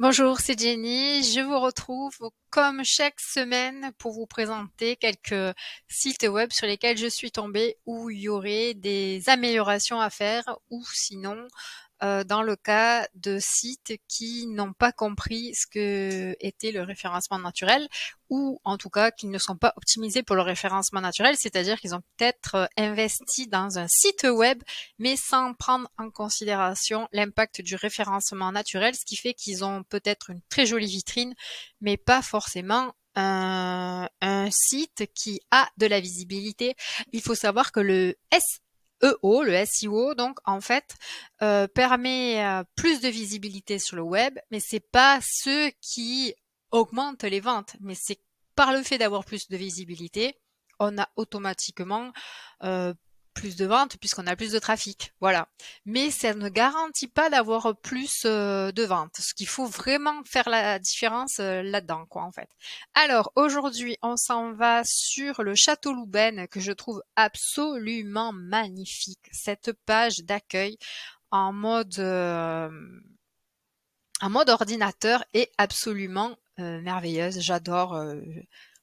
Bonjour, c'est Jenny. Je vous retrouve comme chaque semaine pour vous présenter quelques sites web sur lesquels je suis tombée où il y aurait des améliorations à faire ou sinon euh, dans le cas de sites qui n'ont pas compris ce que était le référencement naturel ou en tout cas qui ne sont pas optimisés pour le référencement naturel, c'est-à-dire qu'ils ont peut-être euh, investi dans un site web mais sans prendre en considération l'impact du référencement naturel, ce qui fait qu'ils ont peut-être une très jolie vitrine mais pas forcément un, site qui a de la visibilité. Il faut savoir que le S EO, le SEO, donc en fait, euh, permet euh, plus de visibilité sur le web, mais c'est pas ce qui augmente les ventes, mais c'est par le fait d'avoir plus de visibilité, on a automatiquement euh, plus de ventes puisqu'on a plus de trafic. Voilà. Mais ça ne garantit pas d'avoir plus euh, de ventes. Ce qu'il faut vraiment faire la différence euh, là-dedans, quoi, en fait. Alors, aujourd'hui, on s'en va sur le Château Loubaine que je trouve absolument magnifique. Cette page d'accueil en mode, euh, en mode ordinateur est absolument merveilleuse. J'adore.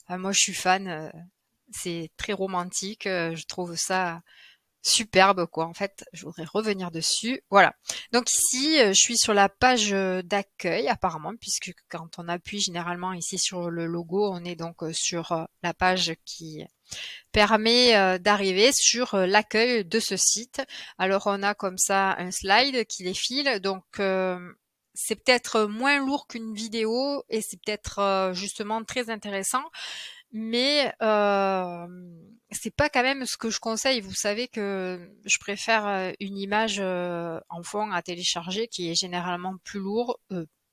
moi, je suis fan c'est très romantique. Euh, je trouve ça superbe quoi en fait je voudrais revenir dessus voilà donc ici euh, je suis sur la page euh, d'accueil apparemment puisque quand on appuie généralement ici sur le logo on est donc sur la page qui permet d'arriver sur l'accueil de ce site alors on a comme ça un slide qui défile donc c'est peut-être moins lourd qu'une vidéo et c'est peut-être justement très intéressant mais euh, c'est pas quand même ce que je conseille. Vous savez que je préfère une image en fond à télécharger qui est généralement plus lourde,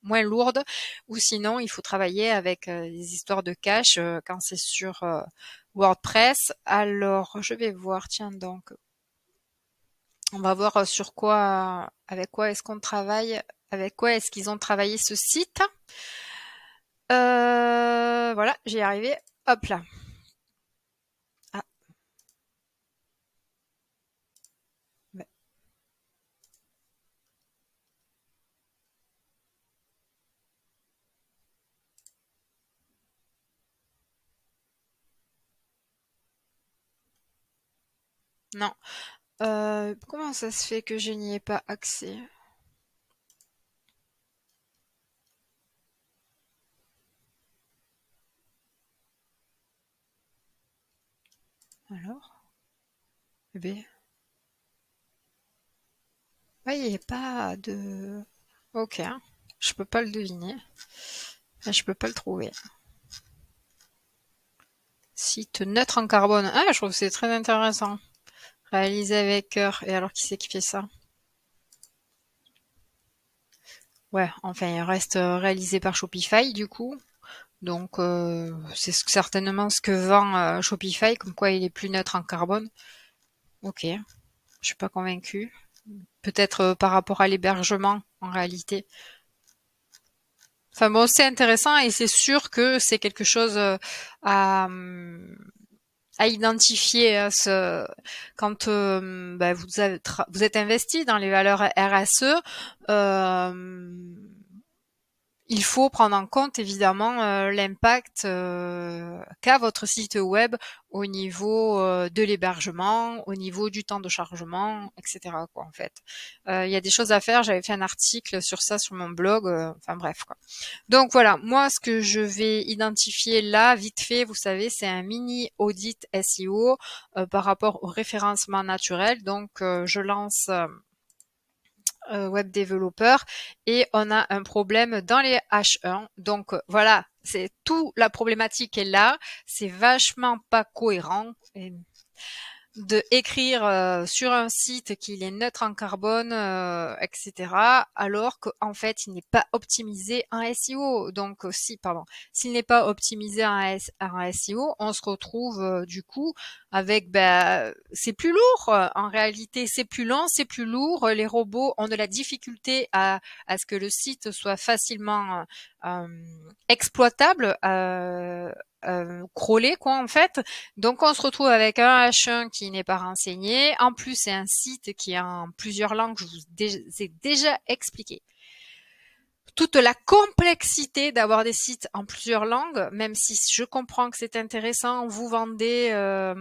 moins lourde, ou sinon il faut travailler avec des histoires de cache quand c'est sur WordPress. Alors je vais voir, tiens donc, on va voir sur quoi, avec quoi est-ce qu'on travaille, avec quoi est-ce qu'ils ont travaillé ce site. voilà, j'y ai arrivé. Hop là ah. Non. Euh, comment ça se fait que je n'y ai pas accès? alors Eh il n'y a pas de. Ok, hein. je peux pas le deviner. Je peux pas le trouver. Site neutre en carbone. Ah, je trouve que c'est très intéressant. Réalisé avec cœur. Et alors, qui c'est qui fait ça Ouais, enfin, il reste euh, réalisé par Shopify, du coup. Donc euh, c'est certainement ce que vend euh, Shopify, comme quoi il est plus neutre en carbone. Ok, je suis pas convaincue. Peut-être euh, par rapport à l'hébergement en réalité. Enfin bon, c'est intéressant et c'est sûr que c'est quelque chose hum, à, identifier hein, ce, quand hum, ben, vous, vous, êtes investi dans les valeurs RSE il faut prendre en compte évidemment euh, l'impact euh, qu'a votre site web au niveau euh, de l'hébergement, au niveau du temps de chargement, etc. Quoi, en fait, il y a des choses à faire. J'avais fait un article sur ça sur mon blog. enfin bref. Quoi. Donc voilà, moi ce que je vais identifier là vite fait, vous savez, c'est un mini audit SEO par rapport au référencement naturel. Donc je lance euh, web développeur et on a un problème dans les H1. Donc euh, voilà, c'est tout la problématique est là, c'est vachement pas cohérent. de écrire euh, sur un site qu'il est neutre en carbone, etc., alors qu'en fait il n'est pas optimisé en SEO. Donc si, pardon, s'il n'est pas optimisé en, SEO, on se retrouve du coup avec ben, c'est plus lourd euh, en réalité, c'est plus lent, c'est plus lourd. Les robots ont de la difficulté à, à ce que le site soit facilement euh, euh, exploitable. Euh, quoi en fait. Donc on se retrouve avec un H1 qui n'est pas renseigné. En plus c'est un site qui est en plusieurs langues, je vous ai déjà expliqué toute la complexité d'avoir des sites en plusieurs langues, même si je comprends que c'est intéressant, vous vendez euh,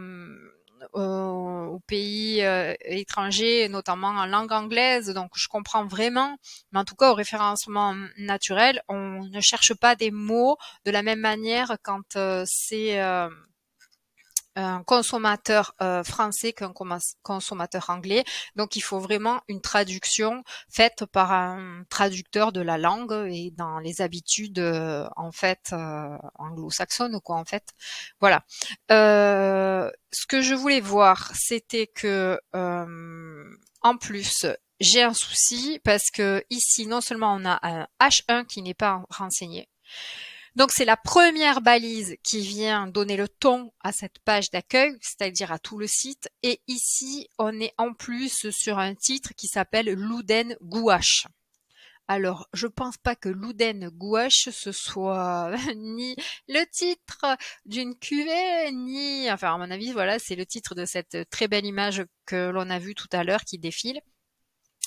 euh, aux, pays euh, étrangers, notamment en langue anglaise, donc je comprends vraiment, mais en tout cas au référencement naturel, on ne cherche pas des mots de la même manière quand c'est un consommateur euh, français qu'un consommateur anglais. Donc il faut vraiment une traduction faite par un traducteur de la langue et dans les habitudes euh, en fait anglo euh, anglo-saxonnes quoi en fait. Voilà. ce que je voulais voir, c'était que en plus j'ai un souci parce que ici non seulement on a un H1 qui n'est pas renseigné, donc c'est la première balise qui vient donner le ton à cette page d'accueil, c'est-à-dire à tout le site. Et ici, on est en plus sur un titre qui s'appelle Louden Gouache. Alors, je pense pas que Louden Gouache ce soit ni le titre d'une cuvée, ni, enfin, à mon avis, voilà, c'est le titre de cette très belle image que l'on a vue tout à l'heure qui défile.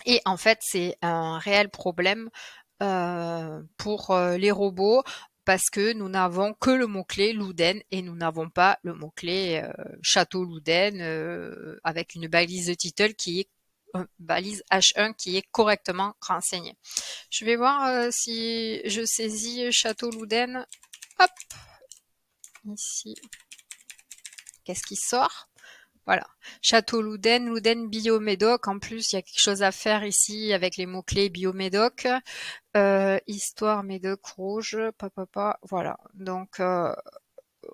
Et en fait, c'est un réel problème euh, pour euh, les robots parce que nous n'avons que le mot-clé Louden et nous n'avons pas le mot-clé euh, Château Louden euh, avec une balise de title qui est euh, balise H1 qui est correctement renseignée. Je vais voir si je saisis Château Louden. Hop Ici. Qu'est-ce qui sort voilà. Château Louden, Louden Biomédoc. En plus, il y a quelque chose à faire ici avec les mots-clés Biomédoc, euh, Histoire Médoc Rouge, papa, papa. Voilà. Donc, euh,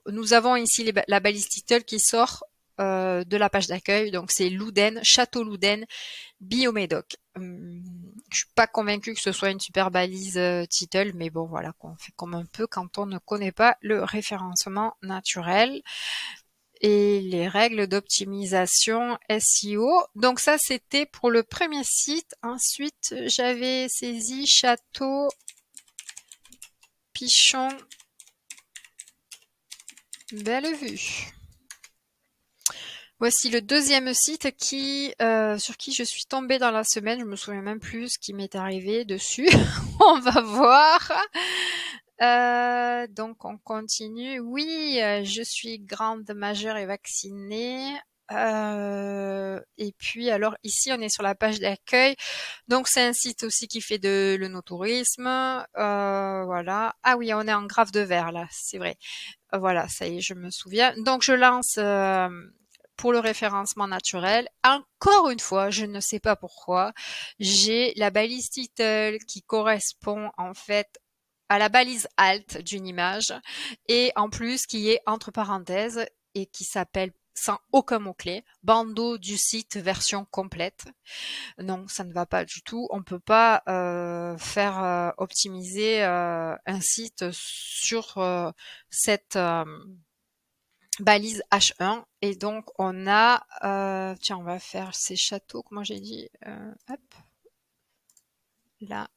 nous avons ici la balise title qui sort euh, de la page d'accueil. Donc, c'est Louden, Château Louden, Biomédoc. Je hum, je suis pas convaincue que ce soit une super balise title, mais bon, voilà, qu'on fait comme un peu quand on ne connaît pas le référencement naturel et les règles d'optimisation SEO. Donc ça, c'était pour le premier site. Ensuite, j'avais saisi Château Pichon Bellevue. Voici le deuxième site qui, euh, sur qui je suis tombée dans la semaine. Je me souviens même plus ce qui m'est arrivé dessus. On va voir. Euh, donc on continue. Oui, euh, je suis grande, majeure et vaccinée. Euh, et puis alors ici on est sur la page d'accueil. Donc c'est un site aussi qui fait de le l'œnotourisme. Euh, voilà. Ah oui, on est en grave de verre là, c'est vrai. Voilà, ça y est, je me souviens. Donc je lance euh, pour le référencement naturel. Encore une fois, je ne sais pas pourquoi, j'ai la balise title qui correspond en fait à la balise alt d'une image et en plus qui est entre parenthèses et qui s'appelle sans aucun mot-clé, bandeau du site version complète. Non, ça ne va pas du tout. On ne peut pas euh, faire euh, optimiser euh, un site sur cette balise H1. Et donc, on a... tiens, on va faire ces châteaux, comment j'ai dit Hop. Là,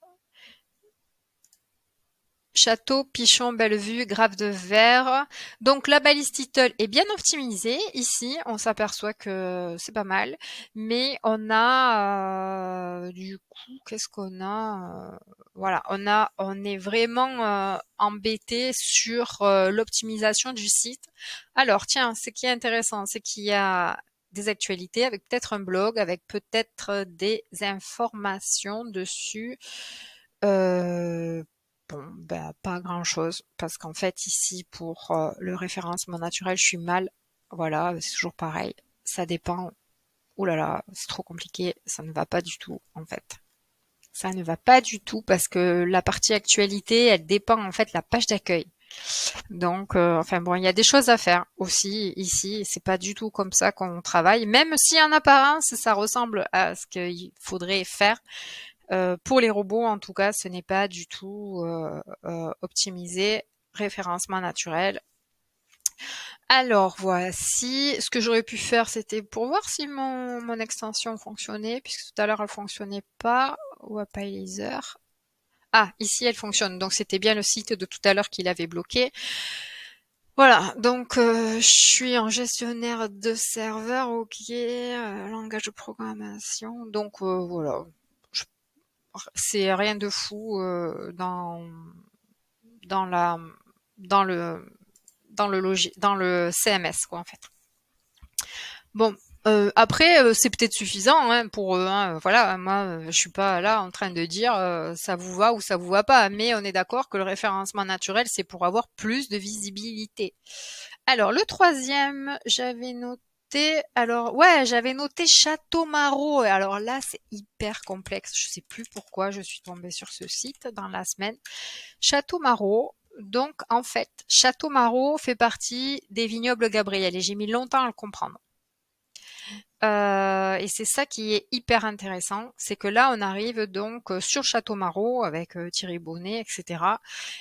Château, Pichon, Bellevue, Grave de Verre. Donc la balise title est bien optimisée. Ici, on s'aperçoit que c'est pas mal. Mais on a euh, du coup, qu'est-ce qu'on a euh, Voilà, on a, on est vraiment euh, embêté sur l'optimisation du site. Alors tiens, ce qui est intéressant, c'est qu'il y a des actualités avec peut-être un blog, avec peut-être des informations dessus. Euh, Bon, bah, pas grand-chose, parce qu'en fait, ici, pour euh, le référencement naturel, je suis mal. Voilà, c'est toujours pareil. Ça dépend. Ouh là là, c'est trop compliqué. Ça ne va pas du tout, en fait. Ça ne va pas du tout, parce que la partie actualité, elle dépend, en fait, de la page d'accueil. Donc, euh, enfin bon, il y a des choses à faire aussi ici. C'est pas du tout comme ça qu'on travaille. Même si en apparence ça ressemble à ce qu'il faudrait faire, euh, pour les robots, en tout cas, ce n'est pas du tout euh, euh, optimisé. Référencement naturel, alors voici, ce que j'aurais pu faire, c'était pour voir si mon, extension fonctionnait, puisque tout à l'heure elle fonctionnait pas, ou Ah, ici elle fonctionne, donc c'était bien le site de tout à l'heure qui l'avait bloqué. Voilà, donc je suis en gestionnaire de serveur, ok, langage de programmation, donc voilà, c'est rien de fou euh, dans dans la dans le dans le dans le CMS quoi en fait. Bon, euh, après, euh, c'est peut-être suffisant hein, pour hein. voilà, moi, je suis pas là en train de dire ça vous va ou ça vous va pas, mais on est d'accord que le référencement naturel, c'est pour avoir plus de visibilité. Alors, le troisième, j'avais noté alors ouais, j'avais noté Château Marot. Alors là, c'est hyper complexe. Je sais plus pourquoi je suis tombée sur ce site dans la semaine. Château Marot. Donc en fait, Château Marot fait partie des vignobles Gabriel et j'ai mis longtemps à le comprendre. Euh, et c'est ça qui est hyper intéressant, c'est que là on arrive donc euh, sur Château Marot avec euh, Thierry Bonnet, etc.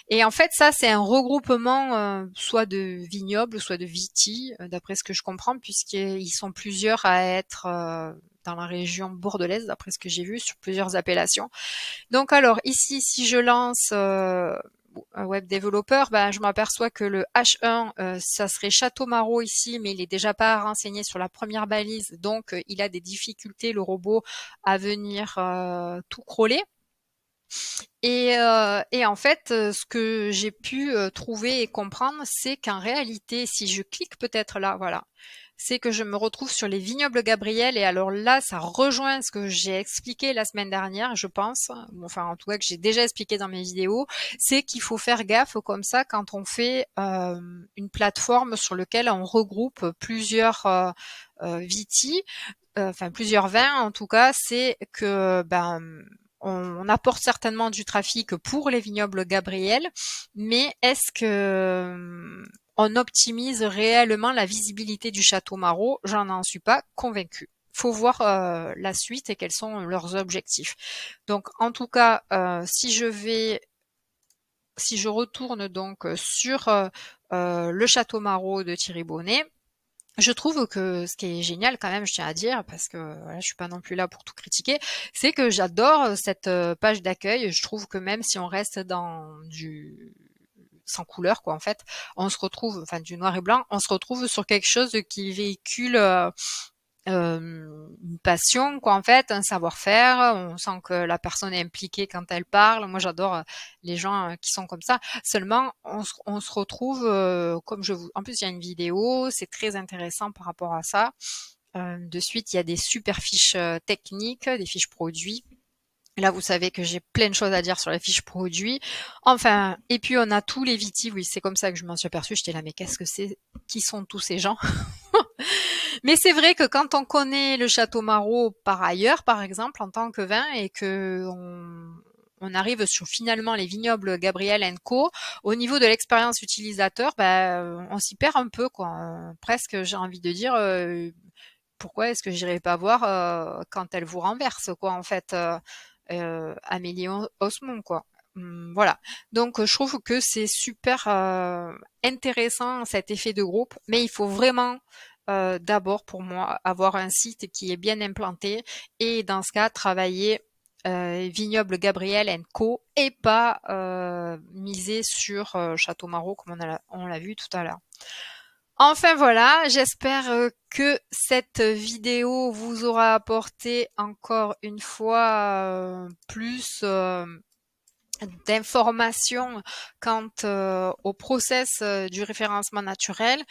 Et en fait ça c'est un regroupement soit de vignobles, soit de viti, d'après ce que je comprends, puisqu'ils sont plusieurs à être dans la région bordelaise, d'après ce que j'ai vu, sur plusieurs appellations. Donc alors ici si je lance web développeur, bah, je m'aperçois que le H1, euh, ça serait Château Marot ici, mais il est déjà pas renseigné sur la première balise, donc euh, il a des difficultés, le robot, à venir euh, tout crawler. Euh, et, en fait, euh, ce que j'ai pu euh, trouver et comprendre, c'est qu'en réalité, si je clique peut-être là, voilà, c'est que je me retrouve sur les vignobles Gabriel. Et alors là, ça rejoint ce que j'ai expliqué la semaine dernière, je pense, enfin en tout cas que j'ai déjà expliqué dans mes vidéos, c'est qu'il faut faire gaffe comme ça quand on fait une plateforme sur laquelle on regroupe plusieurs euh, viti, enfin plusieurs vins en tout cas, c'est que ben on, apporte certainement du trafic pour les vignobles Gabriel, mais est-ce que euh, on optimise réellement la visibilité du château Marot J'en suis pas convaincue faut voir euh, la suite et quels sont leurs objectifs. Donc en tout cas, euh, si je vais si je retourne donc sur le château Marot de Thierry Bonnet, je trouve que ce qui est génial quand même, je tiens à dire, parce que voilà, je suis pas non plus là pour tout critiquer, c'est que j'adore euh, cette euh, page d'accueil. Je trouve que même si on reste dans du sans couleur quoi en fait on se retrouve enfin du noir et blanc on se retrouve sur quelque chose qui véhicule euh, euh, une passion, quoi, en fait, un savoir-faire. On sent que la personne est impliquée quand elle parle. Moi, j'adore euh, les gens euh, qui sont comme ça. Seulement, on se, retrouve, comme je vous. En plus, il y a une vidéo, c'est très intéressant par rapport à ça. de suite, il y a des super fiches techniques, des fiches produits. Là, vous savez que j'ai plein de choses à dire sur les fiches produits. Enfin, et puis on a tous les vitis. Oui, c'est comme ça que je m'en suis aperçue. J'étais là, mais qu'est-ce que c'est Qui sont tous ces gens Mais c'est vrai que quand on connaît le Château Marot par ailleurs, par exemple, en tant que vin, et que on, arrive sur finalement les vignobles Gabriel Co. Au niveau de l'expérience utilisateur, ben, on s'y perd un peu, quoi. presque, j'ai envie de dire, euh, pourquoi est-ce que j'irai pas voir euh, quand elle vous renverse, quoi, en fait, euh, Amélie Osmond, quoi. Hum, voilà. Donc, je trouve que c'est super intéressant cet effet de groupe, mais il faut vraiment euh, d'abord pour moi avoir un site qui est bien implanté et dans ce cas travailler euh, vignoble Gabriel Co et pas euh, miser sur euh, Château Marot comme on l'a vu tout à l'heure. Enfin voilà, j'espère que cette vidéo vous aura apporté encore une fois plus d'informations quant euh, au process euh, du référencement naturel,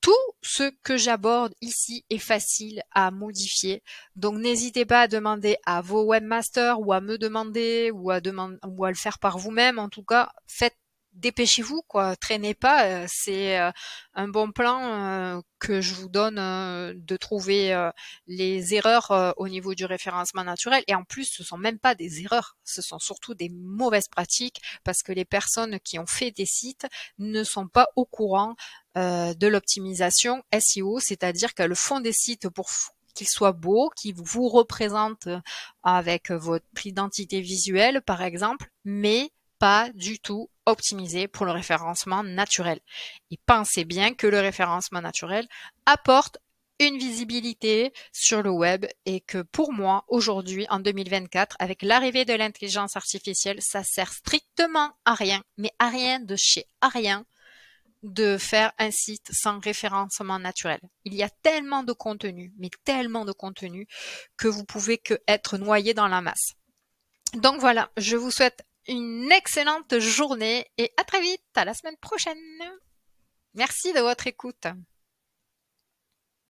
tout ce que j'aborde ici est facile à modifier. Donc n'hésitez pas à demander à vos webmasters ou à me demander ou à, demander ou à le faire par vous-même. En tout cas, faites dépêchez-vous, quoi, traînez pas. Euh, c'est euh, un bon plan euh, que je vous donne de trouver les erreurs au niveau du référencement naturel. Et en plus, ce sont même pas des erreurs, ce sont surtout des mauvaises pratiques parce que les personnes qui ont fait des sites ne sont pas au courant de l'optimisation SEO, c'est-à-dire qu'elles font des sites pour qu'ils soient beaux, qu'ils vous représente avec votre identité visuelle, par exemple, mais pas du tout optimisé pour le référencement naturel. Et pensez bien que le référencement naturel apporte une visibilité sur le web et que pour moi, aujourd'hui, en 2024, avec l'arrivée de l'intelligence artificielle, ça sert strictement à rien, mais à rien de chez à rien de faire un site sans référencement naturel. Il y a tellement de contenu, mais tellement de contenu que vous pouvez que être noyé dans la masse. Donc voilà, je vous souhaite une excellente journée et à très vite, à la semaine prochaine. Merci de votre écoute.